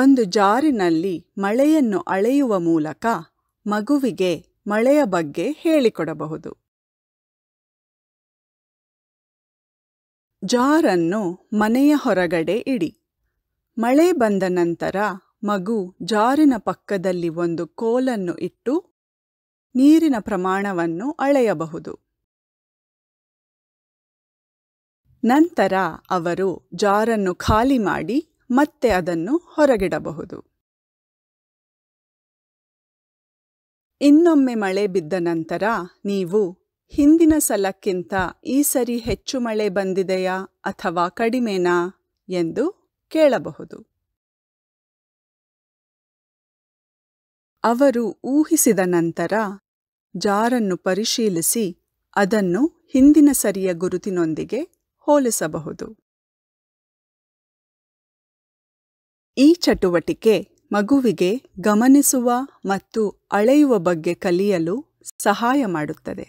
ಒಂದು ಜಾರಿನಲ್ಲಿ ಮಳೆಯನ್ನು ಅಳೆಯುವ ಮೂಲಕ ಮಗುವಿಗೆ ಮಳೆಯ ಬಗ್ಗೆ ಹೇಳಿಕೊಡಬಹುದು ಜಾರನ್ನು ಮನೆಯ ಹೊರಗಡೆ ಇಡಿ ಮಳೆ ಬಂದ ನಂತರ ಮಗು ಜಾರಿನ ಪಕ್ಕದಲ್ಲಿ ಒಂದು ಕೋಲನ್ನು ಇಟ್ಟು ನೀರಿನ ಪ್ರಮಾಣವನ್ನು ಅಳೆಯಬಹುದು ನಂತರ ಅವರು ಜಾರನ್ನು ಖಾಲಿ ಮಾಡಿ ಮತ್ತೆ ಅದನ್ನು ಹೊರಗಿಡಬಹುದು ಇನ್ನೊಮ್ಮೆ ಮಳೆ ಬಿದ್ದ ನಂತರ ನೀವು ಹಿಂದಿನ ಸಲಕ್ಕಿಂತ ಈ ಸರಿ ಹೆಚ್ಚು ಮಳೆ ಬಂದಿದೆಯಾ ಅಥವಾ ಕಡಿಮೆನಾ ಎಂದು ಕೇಳಬಹುದು ಅವರು ಊಹಿಸಿದ ನಂತರ ಜಾರನ್ನು ಪರಿಶೀಲಿಸಿ ಅದನ್ನು ಹಿಂದಿನ ಸರಿಯ ಗುರುತಿನೊಂದಿಗೆ ಹೋಲಿಸಬಹುದು ಈ ಚಟುವಟಿಕೆ ಮಗುವಿಗೆ ಗಮನಿಸುವ ಮತ್ತು ಅಳೆಯುವ ಬಗ್ಗೆ ಕಲಿಯಲು ಸಹಾಯ ಮಾಡುತ್ತದೆ